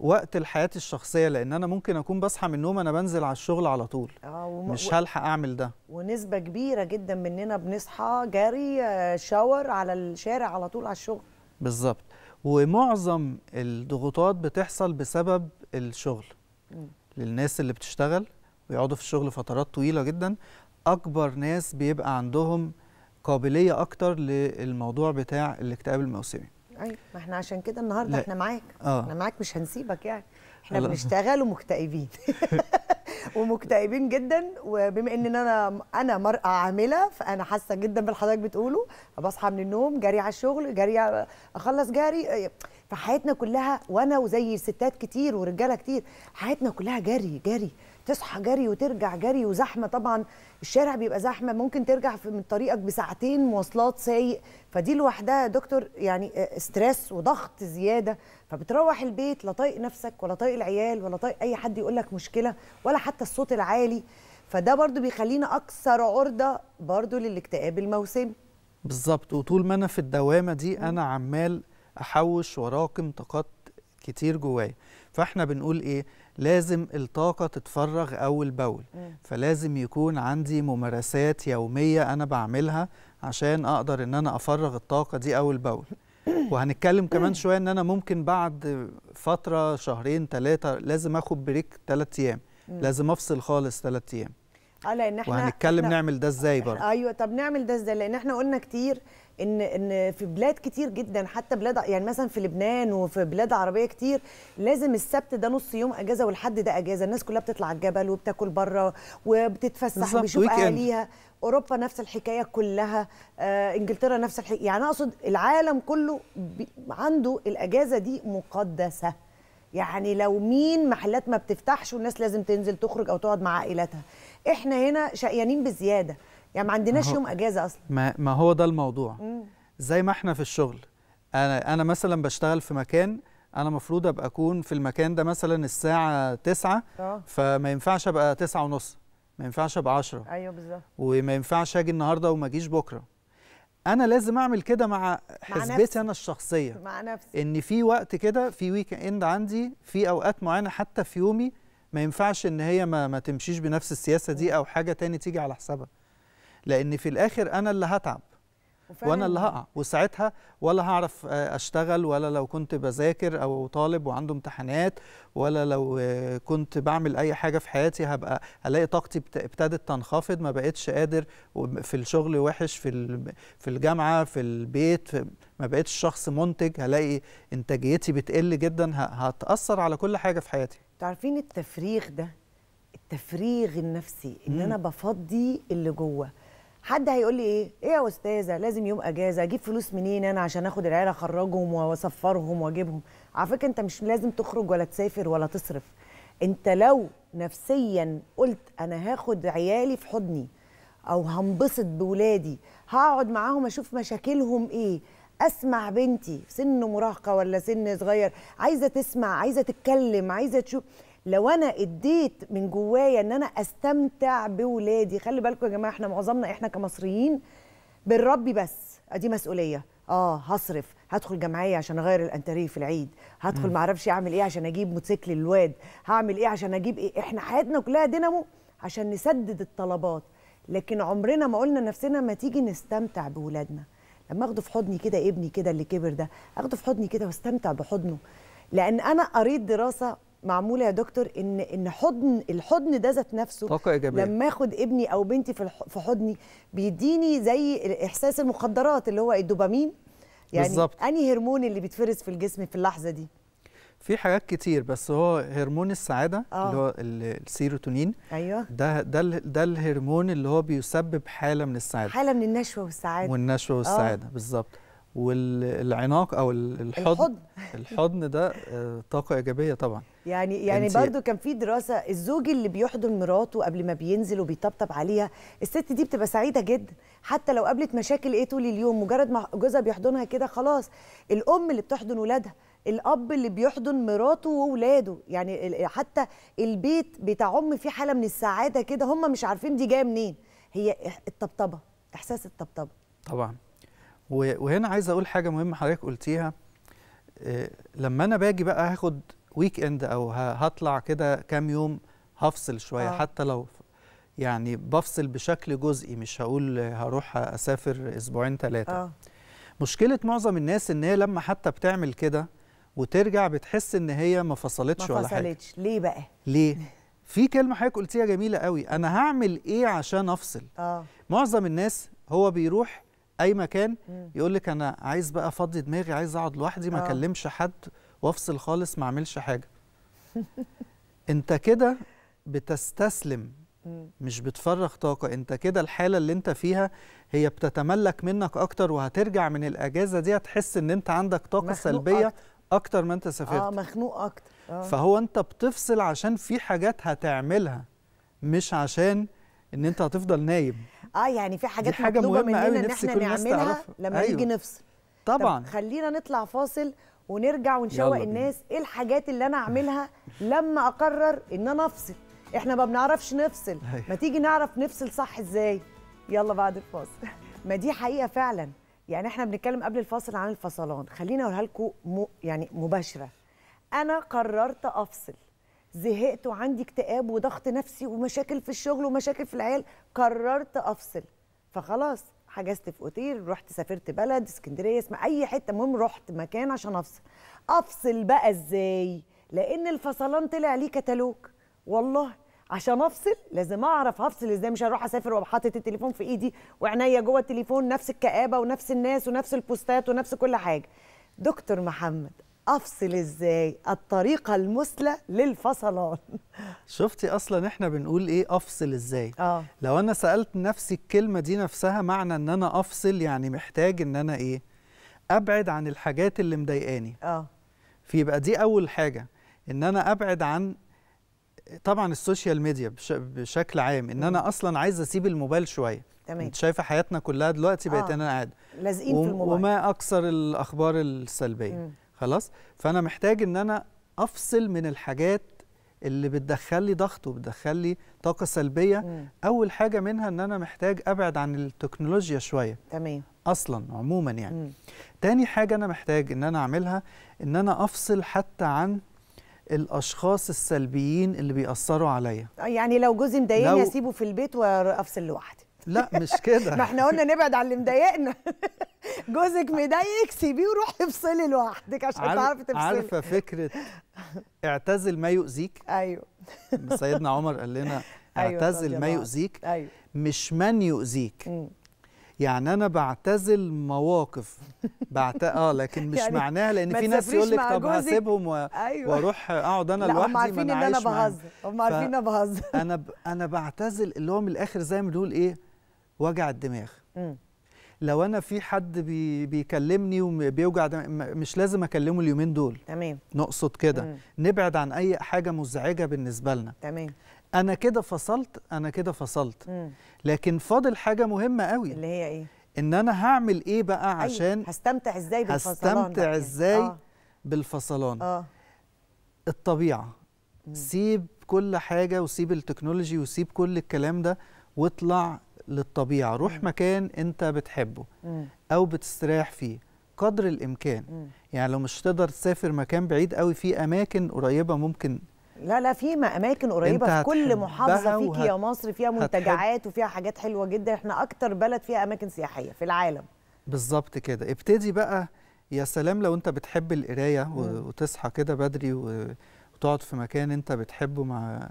وقت لحياتي الشخصيه لان انا ممكن اكون بصحى من النوم انا بنزل على الشغل على طول آه وم... مش هلحق اعمل ده ونسبه كبيره جدا مننا بنصحى جري شاور آه، على الشارع على طول على الشغل بالظبط ومعظم الضغوطات بتحصل بسبب الشغل م. للناس اللي بتشتغل ويقعدوا في الشغل فترات طويله جدا اكبر ناس بيبقى عندهم قابليه اكتر للموضوع بتاع الاكتئاب الموسمي ايوه ما احنا عشان كده النهارده احنا معاك آه. احنا معاك مش هنسيبك يعني احنا بنشتغل ومكتئبين ومكتئبين جدا وبما ان انا انا مرأة عامله فانا حاسه جدا باللي حضرتك بتقوله بصحى من النوم جري على الشغل جري اخلص جري آه، فحياتنا كلها وانا وزي ستات كتير ورجاله كتير حياتنا كلها جري جري تصحى جري وترجع جري وزحمه طبعا الشارع بيبقى زحمه ممكن ترجع من طريقك بساعتين مواصلات سايق فدي لوحدها يا دكتور يعني ستريس آه، وضغط زياده فبتروح البيت لا طايق نفسك ولا طايق العيال ولا طايق اي حد يقول لك مشكله ولا حتى الصوت العالي فده برضو بيخلينا اكثر عرضه برضو للاكتئاب الموسمي بالظبط وطول ما انا في الدوامه دي انا عمال احوش وراكم طاقات كتير جوايا فاحنا بنقول ايه لازم الطاقه تتفرغ اول باول فلازم يكون عندي ممارسات يوميه انا بعملها عشان اقدر ان انا افرغ الطاقه دي اول باول وهنتكلم كمان شويه ان انا ممكن بعد فتره شهرين ثلاثه لازم اخد بريك ثلاث ايام لازم افصل خالص ثلاث ايام اه لان احنا وهنتكلم نعمل ده ازاي برضه ايوه طب نعمل ده ازاي لان احنا قلنا كتير ان ان في بلاد كتير جدا حتى بلاد يعني مثلا في لبنان وفي بلاد عربيه كتير لازم السبت ده نص يوم اجازه والحد ده اجازه الناس كلها بتطلع الجبل وبتاكل بره وبتتفسح وبيشوف اهاليها اوروبا نفس الحكايه كلها آه انجلترا نفس الحكايه يعني اقصد العالم كله عنده الاجازه دي مقدسه يعني لو مين محلات ما بتفتحش والناس لازم تنزل تخرج او تقعد مع عائلتها احنا هنا شقيانين بزياده يعني ما عندناش يوم اجازه اصلا ما, ما هو ده الموضوع مم. زي ما احنا في الشغل انا انا مثلا بشتغل في مكان انا المفروض ابقى اكون في المكان ده مثلا الساعه 9 أوه. فما ينفعش ابقى 9 ونص ما ينفعش ابقى 10 ايوه بالظبط وما ينفعش اجي النهارده وما اجيش بكره انا لازم اعمل كده مع حسبتي انا الشخصيه مع نفسي ان في وقت كده في ويك اند عندي في اوقات معينه حتى في يومي ما ينفعش ان هي ما, ما تمشيش بنفس السياسه دي او حاجه تاني تيجي على حسابها لان في الاخر انا اللي هتعب وانا اللي هقع وساعتها ولا هعرف آه، اشتغل ولا لو كنت بذاكر او طالب وعنده امتحانات ولا لو آه، كنت بعمل اي حاجه في حياتي هبقى الاقي طاقتي ابتدت تنخفض ما بقتش قادر في الشغل وحش في في الجامعه في البيت ما بقتش شخص منتج هلاقي انتاجيتي بتقل جدا هتاثر على كل حاجه في حياتي تعرفين التفريغ ده التفريغ النفسي ان انا بفضي اللي جوه حد هيقول لي ايه ايه يا استاذه لازم يوم اجازه اجيب فلوس منين انا عشان اخد العيله اخرجهم واسفرهم واجيبهم على فكره انت مش لازم تخرج ولا تسافر ولا تصرف انت لو نفسيا قلت انا هاخد عيالي في حضني او هنبسط بولادي هقعد معاهم اشوف مشاكلهم ايه اسمع بنتي سن مراهقه ولا سن صغير عايزه تسمع عايزه تتكلم عايزه تشوف لو انا اديت من جوايا ان انا استمتع بولادي خلي بالكم يا جماعه احنا معظمنا احنا كمصريين بالربي بس ادي مسؤوليه اه هصرف هدخل جمعيه عشان اغير الانتريه في العيد هدخل معرفش اعمل ايه عشان اجيب موتوسيكل للواد هعمل ايه عشان اجيب ايه احنا حياتنا كلها دينامو عشان نسدد الطلبات لكن عمرنا ما قلنا لنفسنا ما تيجي نستمتع بولادنا لما اخده في حضني كده ابني كده اللي كبر ده اخده في حضني كده واستمتع بحضنه لان انا قريت دراسه معموله يا دكتور ان ان حضن الحضن ده ذات نفسه طاقه ايجابيه لما اخد ابني او بنتي في في حضني بيديني زي احساس المخدرات اللي هو الدوبامين يعني بالزبط. انهي هرمون اللي بيتفرز في الجسم في اللحظه دي في حاجات كتير بس هو هرمون السعاده آه. اللي هو السيروتونين ايوه ده ده ده الهرمون اللي هو بيسبب حاله من السعاده حاله من النشوه والسعاده والنشوه آه. والسعاده آه. بالظبط والعناق او الحضن الحضن, الحضن ده آه، طاقه ايجابيه طبعا يعني يعني برضو كان في دراسه الزوج اللي بيحضن مراته قبل ما بينزل وبيطبطب عليها الست دي بتبقى سعيده جدا حتى لو قابلت مشاكل ايه طول اليوم مجرد ما جوزها بيحضنها كده خلاص الام اللي بتحضن ولادها الاب اللي بيحضن مراته واولاده يعني حتى البيت بتعم فيه حاله من السعاده كده هم مش عارفين دي جايه منين هي الطبطبه احساس الطبطبه طبعا وهنا عايز اقول حاجه مهمه حضرتك قلتيها آه، لما انا باجي بقى هاخد ويك اند او هطلع كده كام يوم هفصل شويه آه. حتى لو يعني بفصل بشكل جزئي مش هقول هروح اسافر اسبوعين ثلاثه آه. مشكله معظم الناس ان هي لما حتى بتعمل كده وترجع بتحس ان هي ما فصلتش ولا حاجه ما فصلتش ليه بقى ليه في كلمه حضرتك قلتيها جميله قوي انا هعمل ايه عشان افصل آه. معظم الناس هو بيروح اي مكان يقول لك انا عايز بقى افضي دماغي عايز اقعد لوحدي ما آه. اكلمش حد وافصل خالص ما اعملش حاجه انت كده بتستسلم مش بتفرغ طاقه انت كده الحاله اللي انت فيها هي بتتملك منك اكتر وهترجع من الاجازه دي هتحس ان انت عندك طاقه سلبيه أكتر. اكتر ما انت سافرت اه مخنوق اكتر آه. فهو انت بتفصل عشان في حاجات هتعملها مش عشان ان انت هتفضل نايم اه يعني في حاجات حاجة مطلوبه مننا ان احنا نعملها لما أيوة. نفصل طبعا خلينا نطلع فاصل ونرجع ونشوق الناس ايه الحاجات اللي انا اعملها لما اقرر ان انا افصل احنا ما بنعرفش نفصل أيوة. ما تيجي نعرف نفصل صح ازاي يلا بعد الفاصل ما دي حقيقه فعلا يعني احنا بنتكلم قبل الفاصل عن الفصلان خليني اقولها لكم يعني مباشره انا قررت افصل زهقت وعندي اكتئاب وضغط نفسي ومشاكل في الشغل ومشاكل في العيال قررت افصل فخلاص حجزت في اوتيل رحت سافرت بلد اسكندريه اسم اي حته المهم رحت مكان عشان افصل افصل بقى ازاي لان الفصلان طلع ليه كتالوج والله عشان افصل لازم اعرف افصل ازاي مش هروح اسافر وابقى حاطط التليفون في ايدي وعينيا جوه التليفون نفس الكآبه ونفس الناس ونفس البوستات ونفس كل حاجه دكتور محمد افصل ازاي الطريقه المثلى للفصلان شفتي اصلا احنا بنقول ايه افصل ازاي آه. لو انا سالت نفسي الكلمه دي نفسها معنى ان انا افصل يعني محتاج ان انا ايه ابعد عن الحاجات اللي مضايقاني اه فيبقى دي اول حاجه ان انا ابعد عن طبعا السوشيال ميديا بش... بشكل عام ان انا اصلا عايز اسيب الموبايل شويه تمام انت شايفه حياتنا كلها دلوقتي بقت آه. انا قاعد لازقين في الموبايل وما اكثر الاخبار السلبيه مم. خلاص فانا محتاج ان انا افصل من الحاجات اللي بتدخل لي ضغط وبتدخل لي طاقه سلبيه مم. اول حاجه منها ان انا محتاج ابعد عن التكنولوجيا شويه تمام اصلا عموما يعني مم. تاني حاجه انا محتاج ان انا اعملها ان انا افصل حتى عن الاشخاص السلبيين اللي بيأثروا عليا يعني لو جوزي مضايقني اسيبه في البيت وافصل لوحدي لا مش كده ما احنا قلنا نبعد عن اللي مضايقنا جوزك مضايقك سيبيه وروحي افصلي لوحدك عشان عارف تعرفي تفصلي عارفه فكره اعتزل ما يؤذيك ايوه سيدنا عمر قال لنا أيوة، اعتزل ما يؤذيك أيوة. مش من يؤذيك يعني انا بعتزل مواقف بعت اه لكن مش يعني معناها لان في ناس يقول لك طب هسيبهم و... أيوة. واروح اقعد انا لوحدي هم عارفين ان انا بهزر هم عارفين ان انا بهزر انا ب... انا بعتزل اللي هو من الاخر زي ما بنقول ايه وجع الدماغ م. لو انا في حد بي بيكلمني وبيوجع مش لازم اكلمه اليومين دول تمام نقصد كده نبعد عن اي حاجه مزعجه بالنسبه لنا تمام انا كده فصلت انا كده فصلت مم. لكن فاضل حاجه مهمه قوي اللي هي ايه ان انا هعمل ايه بقى أيوة. عشان هستمتع ازاي بالفصلان هستمتع يعني؟ ازاي آه. بالفصلان آه. الطبيعه مم. سيب كل حاجه وسيب التكنولوجي وسيب كل الكلام ده واطلع للطبيعه روح مم. مكان انت بتحبه مم. او بتستريح فيه قدر الامكان مم. يعني لو مش تقدر تسافر مكان بعيد قوي في اماكن قريبه ممكن لا لا في اماكن قريبه في كل محافظه فيك يا مصر فيها منتجعات وفيها حاجات حلوه جدا احنا اكتر بلد فيها اماكن سياحيه في العالم بالظبط كده ابتدي بقى يا سلام لو انت بتحب القرايه وتصحى كده بدري وتقعد في مكان انت بتحبه مع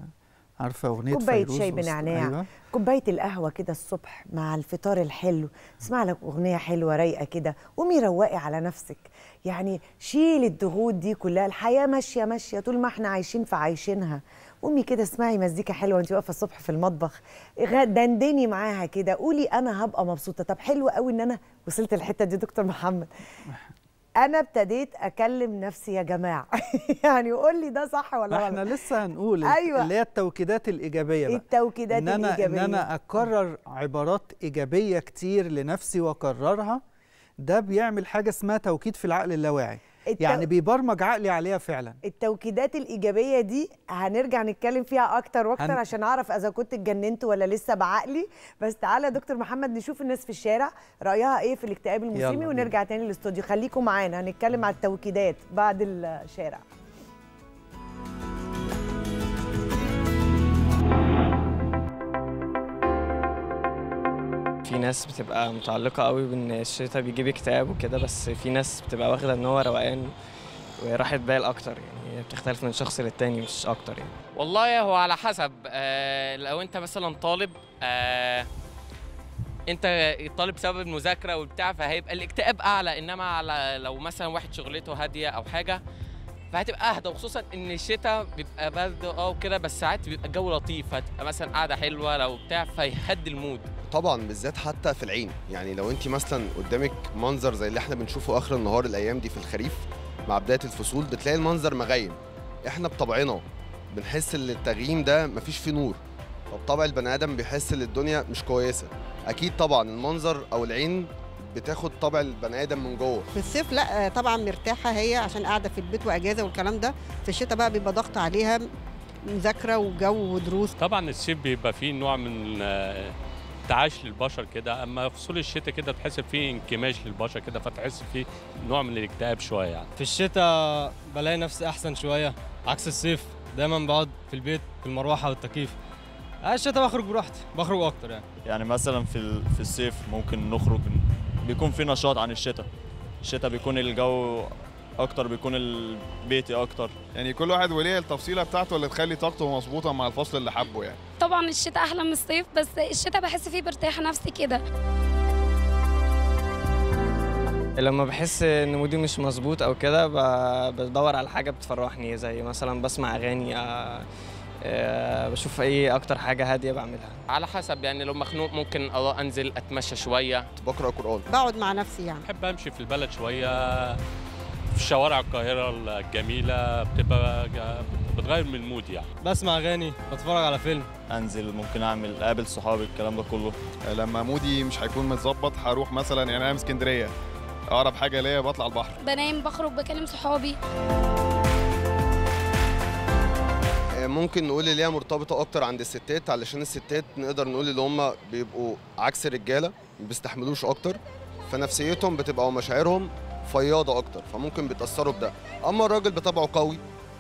عارفه اغنيه كوبايه شاي بنعناع أيوة. كوبايه القهوه كده الصبح مع الفطار الحلو اسمع لك اغنيه حلوه رايقه كده قومي روقي على نفسك يعني شيل الضغوط دي كلها الحياه ماشيه ماشيه طول ما احنا عايشين فعايشينها قومي كده اسمعي مزيكا حلوه وانت واقفه الصبح في المطبخ دندني معاها كده قولي انا هبقى مبسوطه طب حلو قوي ان انا وصلت الحته دي دكتور محمد انا ابتديت اكلم نفسي يا جماعه يعني قول لي ده صح ولا غلط احنا لسه هنقول أيوة. اللي هي التوكيدات الايجابيه بقى. التوكيدات إن أنا الايجابيه ان انا اكرر عبارات ايجابيه كتير لنفسي واكررها ده بيعمل حاجه اسمها توكيد في العقل اللاواعي التو... يعني بيبرمج عقلي عليها فعلا التوكيدات الايجابيه دي هنرجع نتكلم فيها اكتر واكتر هن... عشان اعرف اذا كنت اتجننت ولا لسه بعقلي بس تعالى يا دكتور محمد نشوف الناس في الشارع رايها ايه في الاكتئاب الموسمي ونرجع تاني للاستوديو خليكم معانا هنتكلم على التوكيدات بعد الشارع في ناس بتبقى متعلقه قوي بان الشتاء بيجيب اكتئاب وكده بس في ناس بتبقى واخده ان هو روقان وراحت بال اكتر يعني بتختلف من شخص للتاني مش اكتر يعني والله هو على حسب آه لو انت مثلا طالب آه انت طالب بسبب المذاكره وبتاع فهيبقى الاكتئاب اعلى انما على لو مثلا واحد شغلته هاديه او حاجه فهتبقى اهدى وخصوصا ان الشتاء بيبقى برد اه وكده بس ساعات بيبقى الجو لطيف فتبقى مثلا قاعده حلوه لو بتاع فيهدي المود طبعا بالذات حتى في العين يعني لو انت مثلا قدامك منظر زي اللي احنا بنشوفه اخر النهار الايام دي في الخريف مع بدايه الفصول بتلاقي المنظر مغيم احنا بطبعنا بنحس ان التغييم ده مفيش فيه نور فبطبع البني ادم بيحس ان الدنيا مش كويسه اكيد طبعا المنظر او العين بتاخد طبع البني ادم من جوه في الصيف لا آه، طبعا مرتاحه هي عشان قاعده في البيت واجازه والكلام ده في الشتاء بقى بيبقى ضغط عليها مذاكره وجو ودروس طبعا الصيف بيبقى فيه نوع من آه، انتعاش للبشر كده اما فصول الشتاء كده تحس فيه انكماش للبشر كده فتحس فيه نوع من الاكتئاب شويه يعني في الشتاء بلاقي نفسي احسن شويه عكس الصيف دايما بقعد في البيت في المروحه والتكييف آه، الشتاء بخرج براحتي بخرج اكتر يعني يعني مثلا في في الصيف ممكن نخرج بيكون في نشاط عن الشتاء الشتاء بيكون الجو اكتر بيكون بيتي اكتر يعني كل واحد وليه التفصيله بتاعته اللي تخلي طاقته مظبوطه مع الفصل اللي حبه يعني طبعا الشتاء احلى من الصيف بس الشتاء بحس فيه برتاحه نفسي كده لما بحس ان مودي مش مظبوط او كده بدور على حاجه بتفرحني زي مثلا بسمع اغاني آه، آه، بشوف ايه اكتر حاجه هاديه بعملها على حسب يعني لو مخنوق ممكن انزل اتمشى شويه بقرا قران بقعد مع نفسي يعني بحب امشي في البلد شويه في شوارع القاهرة الجميلة بتبقى بتغير من المود يعني بسمع اغاني بتفرج على فيلم انزل ممكن اعمل اقابل صحابي الكلام ده كله لما مودي مش هيكون متظبط هروح مثلا يعني انا اسكندريه اقرب حاجه ليا بطلع البحر بنام بخرج بكلم صحابي ممكن نقول اللي هي مرتبطه اكتر عند الستات علشان الستات نقدر نقول اللي هم بيبقوا عكس الرجاله ما بيستحملوش اكتر فنفسيتهم بتبقى ومشاعرهم فياضه اكتر فممكن بيتاثروا بده اما الراجل بطبعه قوي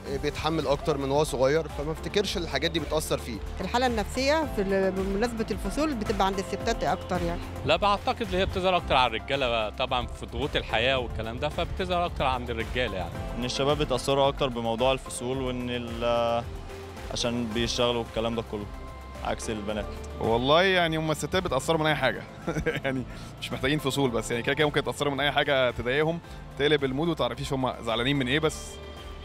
آه، بيتحمل اكتر من وهو صغير فما افتكرش الحاجات دي بتاثر فيه الحاله النفسيه في بمناسبه الفصول بتبقى عند الستات اكتر يعني لا بعتقد اللي هي بتظهر اكتر على الرجاله طبعا في ضغوط الحياه والكلام ده فبتظهر اكتر عند الرجاله يعني ان الشباب بيتاثروا اكتر بموضوع الفصول وان عشان بيشتغلوا والكلام ده كله عكس البنات والله يعني هم الستات بيتاثروا من اي حاجه يعني مش محتاجين فصول بس يعني كده كده ممكن يتاثروا من اي حاجه تضايقهم تقلب المود وتعرفيش هم زعلانين من ايه بس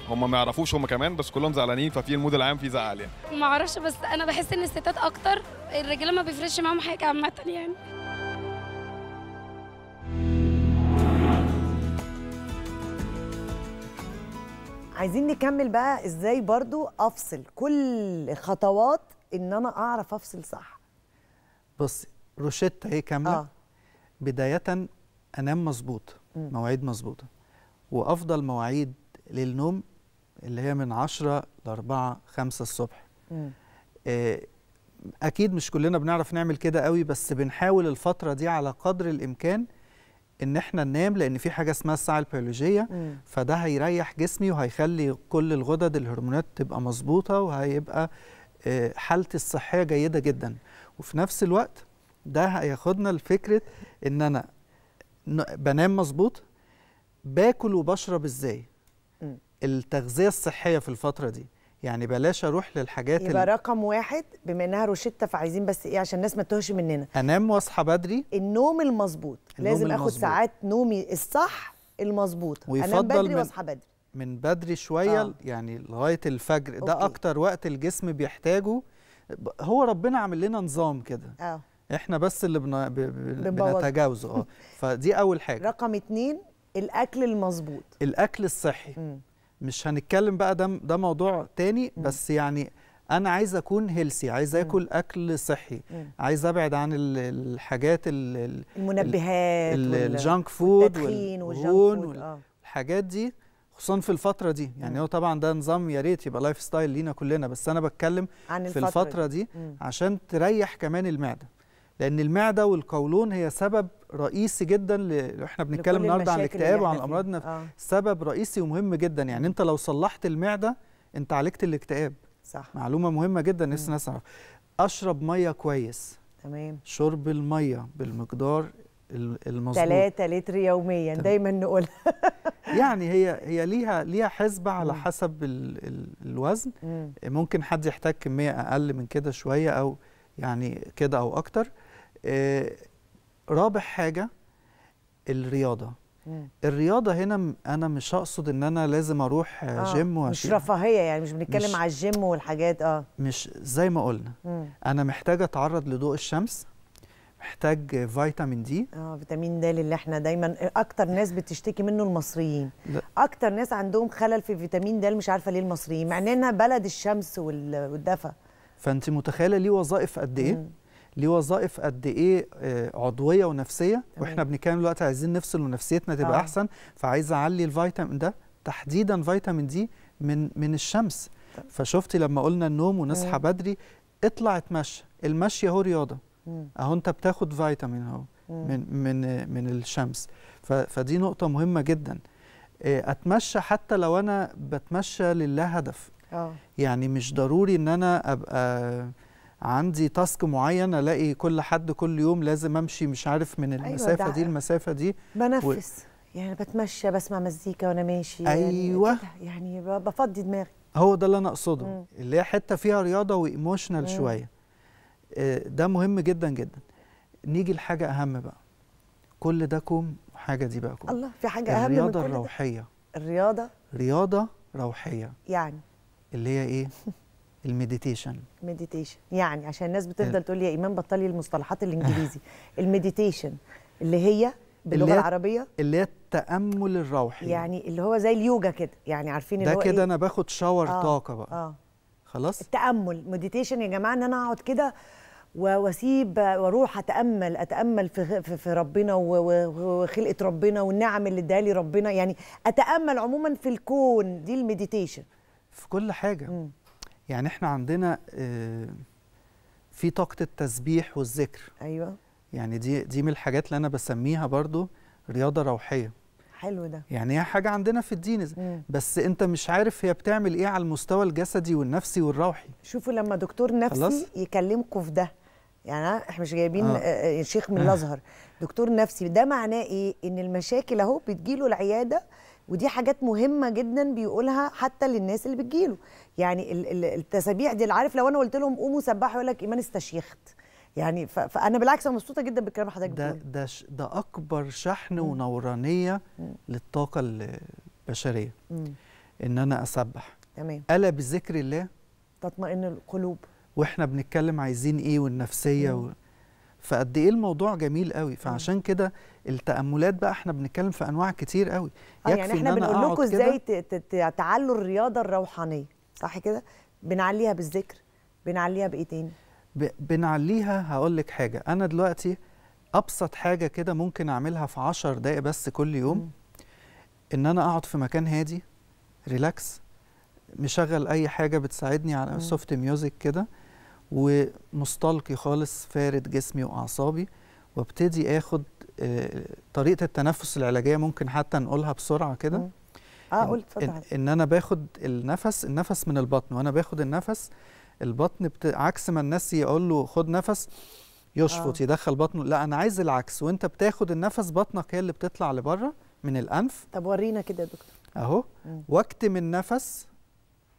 هم ما يعرفوش هم كمان بس كلهم زعلانين ففي المود العام فيه زعل يعني ما اعرفش بس انا بحس ان الستات اكتر الرجاله ما بيفرقش معاهم حاجه عامه يعني عايزين نكمل بقى ازاي برضو افصل كل خطوات ان انا اعرف افصل صح بصي روشتة إيه اهي كامله آه. بدايه انام مظبوط مواعيد مظبوطه وافضل مواعيد للنوم اللي هي من 10 ل 4 5 الصبح آه اكيد مش كلنا بنعرف نعمل كده قوي بس بنحاول الفتره دي على قدر الامكان ان احنا ننام لان في حاجه اسمها الساعه البيولوجيه فده هيريح جسمي وهيخلي كل الغدد الهرمونات تبقى مظبوطه وهيبقى آه، حالتي الصحيه جيده جدا وفي نفس الوقت ده هياخدنا لفكره ان انا بنام مظبوط باكل وبشرب ازاي التغذيه الصحيه في الفتره دي يعني بلاش اروح للحاجات يبقى رقم واحد بما انها روشته فعايزين بس ايه عشان الناس ما تتوهش مننا انام واصحى بدري النوم المظبوط لازم المزبوط. اخد ساعات نومي الصح المظبوط انام بدري واصحى بدري من بدري شويه آه. يعني لغايه الفجر أوكي. ده اكتر وقت الجسم بيحتاجه هو ربنا عامل لنا نظام كده آه. احنا بس اللي بن... ب... بنتجاوزه اه فدي اول حاجه رقم اتنين الاكل المظبوط الاكل الصحي م. مش هنتكلم بقى ده ده موضوع تاني م. بس يعني انا عايز اكون هيلسي عايز اكل اكل صحي م. عايز ابعد عن الحاجات المنبهات الجانك فود والتدخين والجانك فود والحاجات آه. دي خصوصا في الفتره دي يعني هو طبعا ده نظام يا ريت يبقى لايف ستايل لينا كلنا بس انا بتكلم عن الفترة في الفتره دي, دي عشان تريح كمان المعده لان المعده والقولون هي سبب رئيسي جدا ل... احنا بنتكلم النهارده عن الاكتئاب وعن الامراض النفسيه آه. سبب رئيسي ومهم جدا يعني انت لو صلحت المعده انت عالجت الاكتئاب صح معلومه مهمه جدا الناس اشرب ميه كويس تمام شرب الميه بالمقدار المظبوط 3 لتر يوميا دايما نقول يعني هي هي ليها ليها حسبه على حسب الـ الـ الوزن ممكن حد يحتاج كميه اقل من كده شويه او يعني كده او اكتر آه، رابع حاجه الرياضه الرياضة هنا أنا مش اقصد إن أنا لازم أروح آه جيم وأشيل مش رفاهية يعني مش بنتكلم على الجيم والحاجات أه مش زي ما قلنا مم. أنا محتاجة أتعرض لضوء الشمس محتاج فيتامين دي اه فيتامين د اللي احنا دايما اكتر ناس بتشتكي منه المصريين لا. اكتر ناس عندهم خلل في فيتامين د مش عارفه ليه المصريين مع اننا بلد الشمس والدفا فانت متخيله ليه وظائف قد ايه ليه وظائف قد ايه آه، عضويه ونفسيه تمام. واحنا بنتكلم دلوقتي عايزين نفصل ونفسيتنا تبقى آه. احسن فعايز اعلي الفيتامين ده تحديدا فيتامين دي من من الشمس فشفتي لما قلنا النوم ونصحى بدري اطلع اتمشى المشي اهو رياضه اهو انت بتاخد فيتامين اهو من من من الشمس فدي نقطه مهمه جدا آه، اتمشى حتى لو انا بتمشى لله هدف أوه. يعني مش ضروري ان انا ابقى عندي تاسك معين الاقي كل حد كل يوم لازم امشي مش عارف من أيوة، المسافه أيوة دي المسافه دي بنفس و... يعني بتمشى بسمع مزيكا وانا ماشي يعني ايوه يعني, يعني بفضي دماغي هو ده اللي انا اقصده اللي هي حته فيها رياضه وايموشنال شويه آه، ده مهم جدا جدا نيجي لحاجه اهم بقى كل ده كوم حاجه دي بقى كوم الله في حاجه اهم من الرياضه الروحيه الرياضه رياضه روحيه يعني اللي هي ايه المديتيشن مديتيشن يعني عشان الناس بتفضل تقول لي يا ايمان بطلي المصطلحات الانجليزي المديتيشن اللي هي باللغه اللي العربيه اللي هي التامل الروحي يعني اللي هو زي اليوجا كده يعني عارفين اللي هو ده إيه؟ كده إيه؟ انا باخد شاور آه طاقه بقى آه خلاص التامل مديتيشن يا جماعه ان انا اقعد كده واسيب واروح اتامل اتامل في في ربنا وخلقه ربنا والنعم اللي ادالي ربنا يعني اتامل عموما في الكون دي المديتيشن في كل حاجه م. يعني احنا عندنا آه، في طاقه التسبيح والذكر ايوه يعني دي دي من الحاجات اللي انا بسميها برضو رياضه روحيه حلو ده يعني هي حاجه عندنا في الدين مم. بس انت مش عارف هي بتعمل ايه على المستوى الجسدي والنفسي والروحي شوفوا لما دكتور نفسي يكلمكم في ده يعني احنا مش جايبين آه. آه،, آه، شيخ من آه. الازهر آه. دكتور نفسي ده معناه ايه ان المشاكل اهو بتجيله العياده ودي حاجات مهمه جدا بيقولها حتى للناس اللي بتجيله يعني التسابيح دي عارف لو انا قلت لهم قوموا سبحوا يقول لك ايمان استشيخت يعني فانا بالعكس انا مبسوطه جدا بالكلام حضرتك ده ده ده اكبر شحن م. ونورانيه م. للطاقه البشريه م. ان انا اسبح تمام الا بذكر الله تطمئن القلوب واحنا بنتكلم عايزين ايه والنفسيه و... فقد ايه الموضوع جميل قوي فعشان كده التاملات بقى احنا بنتكلم في انواع كتير قوي اه، يعني يكفي يعني احنا بنقول لكم ازاي تعلوا الرياضه الروحانيه صح كده بنعليها بالذكر بنعليها بايه تاني بنعليها هقول لك حاجه انا دلوقتي ابسط حاجه كده ممكن اعملها في 10 دقائق بس كل يوم م. ان انا اقعد في مكان هادي ريلاكس مشغل اي حاجه بتساعدني على سوفت ميوزك كده ومستلقي خالص فارد جسمي واعصابي وابتدي اخد آه، طريقه التنفس العلاجيه ممكن حتى نقولها بسرعه كده اه قلت إن, ان انا باخد النفس النفس من البطن وانا باخد النفس البطن بت... عكس ما الناس يقول له خد نفس يشفط آه. يدخل بطنه لا انا عايز العكس وانت بتاخد النفس بطنك هي اللي بتطلع لبره من الانف طب ورينا كده يا دكتور اهو واكتم النفس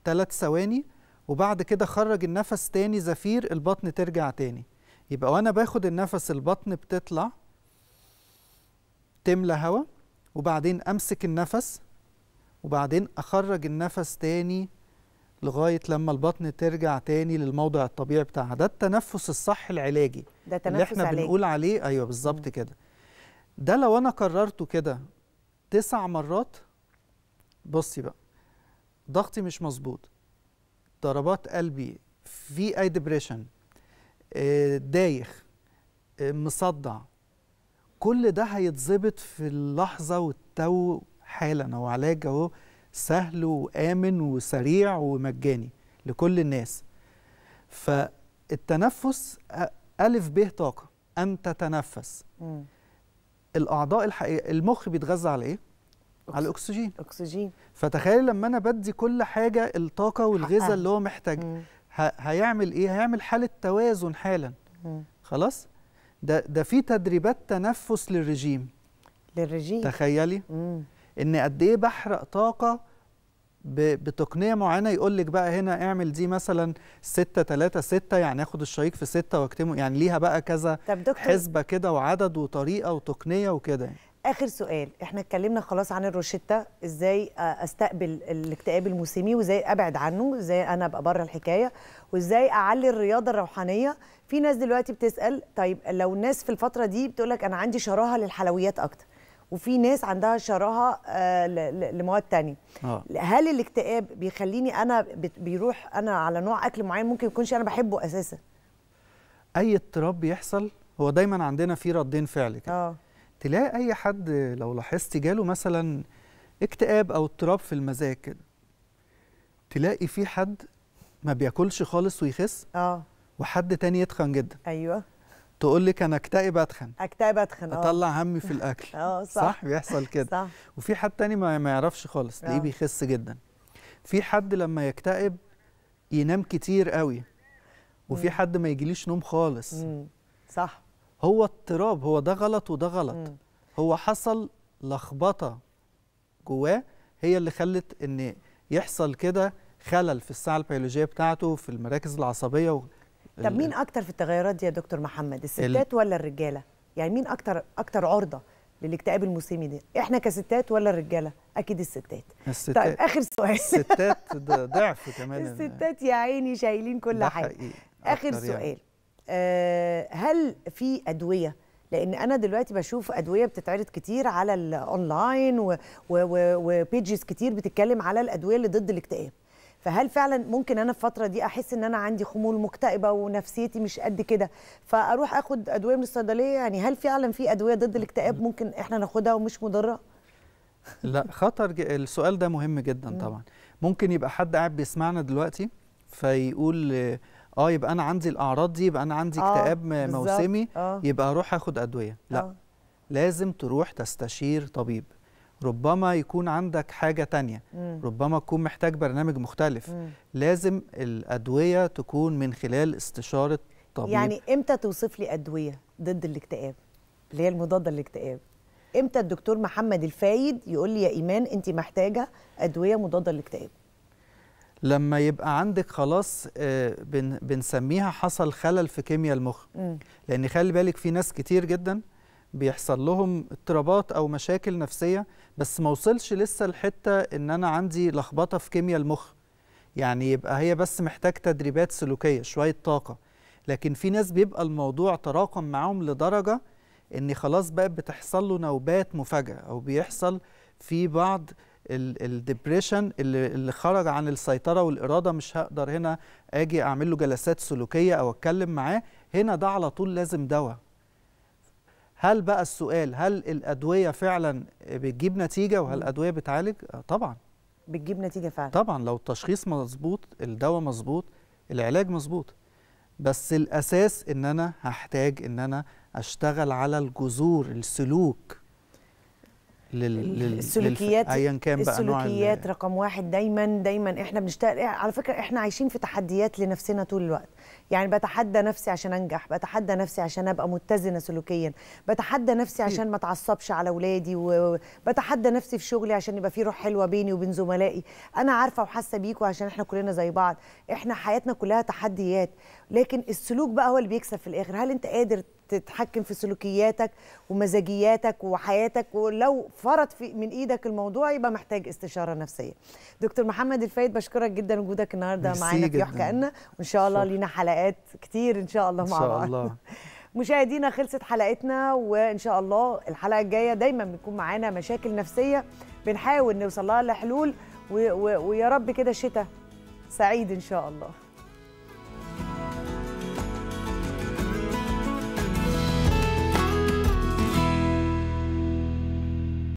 ثلاث ثواني وبعد كده خرج النفس تاني زفير البطن ترجع تاني يبقى وانا باخد النفس البطن بتطلع تملى هواء وبعدين امسك النفس وبعدين اخرج النفس تاني لغايه لما البطن ترجع تاني للموضع الطبيعي بتاعها ده التنفس الصح العلاجي ده تنفس اللي احنا علاجي. بنقول عليه ايوه بالظبط كده ده لو انا كررته كده تسع مرات بصي بقى ضغطي مش مظبوط ضربات قلبي في اي آه، ديبريشن دايخ آه، مصدع كل ده هيتظبط في اللحظه والتو حالا هو علاج اهو سهل وامن وسريع ومجاني لكل الناس فالتنفس ألف به طاقة أن تتنفس م. الأعضاء الحقيقية المخ بيتغذى على إيه؟ على الاكسجين اكسجين فتخيل لما انا بدي كل حاجه الطاقه والغذاء اللي هو محتاج مم. هيعمل ايه هيعمل حاله توازن حالا مم. خلاص ده ده في تدريبات تنفس للرجيم للرجيم تخيلي مم. ان قد ايه بحرق طاقه بتقنيه معينه يقول لك بقى هنا اعمل دي مثلا 6 3 6 يعني اخد الشريك في 6 واكتمه يعني ليها بقى كذا حسبه كده وعدد وطريقه وتقنيه وكده يعني. اخر سؤال احنا اتكلمنا خلاص عن الروشتة ازاي استقبل الاكتئاب الموسمي وازاي ابعد عنه ازاي انا ابقى بره الحكايه وازاي اعلي الرياضه الروحانيه في ناس دلوقتي بتسال طيب لو الناس في الفتره دي بتقول لك انا عندي شراهه للحلويات اكتر وفي ناس عندها شراهه آه، لمواد تانية آه. هل الاكتئاب بيخليني انا بيروح انا على نوع اكل معين ممكن يكونش انا بحبه اساسا اي اضطراب بيحصل هو دايما عندنا في ردين فعل كده آه. تلاقي اي حد لو لاحظت جاله مثلا اكتئاب او اضطراب في المزاج كده تلاقي في حد ما بياكلش خالص ويخس اه وحد تاني يتخن جدا ايوه تقول لك انا اكتئب اتخن اكتئب اتخن اه اطلع همي في الاكل اه صح. صح بيحصل كده صح وفي حد تاني ما, ما يعرفش خالص تلاقيه آه. بيخس جدا في حد لما يكتئب ينام كتير قوي وفي مم. حد ما يجيليش نوم خالص مم. صح هو اضطراب هو ده غلط وده غلط م. هو حصل لخبطه جواه هي اللي خلت ان يحصل كده خلل في الساعه البيولوجيه بتاعته في المراكز العصبيه و... طب مين اكتر في التغيرات دي يا دكتور محمد الستات ال... ولا الرجاله يعني مين اكتر اكتر عرضه للاكتئاب الموسمي ده احنا كستات ولا الرجاله اكيد الستات الستات طيب اخر سؤال الستات ضعف كمان الستات يا عيني شايلين كل حاجه اخر يعني. سؤال يعني. آه، هل في ادويه لان انا دلوقتي بشوف ادويه بتتعرض كتير على الاونلاين وبيجز كتير بتتكلم على الادويه اللي ضد الاكتئاب فهل فعلا ممكن انا في الفتره دي احس ان انا عندي خمول مكتئبه ونفسيتي مش قد كده فاروح اخد ادويه من الصيدليه يعني هل فعلا في ادويه ضد الاكتئاب ممكن احنا ناخدها ومش مضره لا خطر ج... السؤال ده مهم جدا طبعا ممكن يبقى حد قاعد بيسمعنا دلوقتي فيقول اه يبقى انا عندي الاعراض دي يبقى انا عندي آه، اكتئاب آه موسمي آه. يبقى اروح اخد ادويه لا آه. لازم تروح تستشير طبيب ربما يكون عندك حاجة تانية مم. ربما تكون محتاج برنامج مختلف مم. لازم الأدوية تكون من خلال استشارة طبيب يعني إمتى توصف لي أدوية ضد الاكتئاب اللي هي المضادة للاكتئاب إمتى الدكتور محمد الفايد يقول لي يا إيمان أنت محتاجة أدوية مضادة للاكتئاب لما يبقى عندك خلاص آه، بنسميها حصل خلل في كيمياء المخ لان خلي بالك في ناس كتير جدا بيحصل لهم اضطرابات او مشاكل نفسيه بس ما وصلش لسه الحته ان انا عندي لخبطه في كيمياء المخ يعني يبقى هي بس محتاج تدريبات سلوكيه شويه طاقه لكن في ناس بيبقى الموضوع تراكم معاهم لدرجه ان خلاص بقى بتحصل له نوبات مفاجاه او بيحصل في بعض الدبريشن اللي, اللي خرج عن السيطره والاراده مش هقدر هنا اجي اعمل له جلسات سلوكيه او اتكلم معاه هنا ده على طول لازم دواء هل بقى السؤال هل الادويه فعلا بتجيب نتيجه وهل الادويه بتعالج آه، طبعا بتجيب نتيجه فعلا طبعا لو التشخيص مظبوط الدواء مظبوط العلاج مظبوط بس الاساس ان انا هحتاج ان انا اشتغل على الجذور السلوك لل... السلوكيات ايا كان بقى السلوكيات رقم واحد دايما دايما احنا بنشتغل على فكره احنا عايشين في تحديات لنفسنا طول الوقت يعني بتحدى نفسي عشان انجح بتحدى نفسي عشان ابقى متزنه سلوكيا بتحدى نفسي عشان ما اتعصبش على اولادي وبتحدى نفسي في شغلي عشان يبقى في روح حلوه بيني وبين زملائي انا عارفه وحاسه بيكم عشان احنا كلنا زي بعض احنا حياتنا كلها تحديات لكن السلوك بقى هو اللي بيكسب في الاخر هل انت قادر تتحكم في سلوكياتك ومزاجياتك وحياتك ولو فرط في من ايدك الموضوع يبقى محتاج استشاره نفسيه دكتور محمد الفايد بشكرك جدا وجودك النهارده معانا في يحكى وان شاء الله لينا حلقات كتير ان شاء الله مع بعض ان شاء الله مشاهدينا خلصت حلقتنا وان شاء الله الحلقه الجايه دايما بيكون معانا مشاكل نفسيه بنحاول نوصل لها لحلول ويا رب كده شتاء سعيد ان شاء الله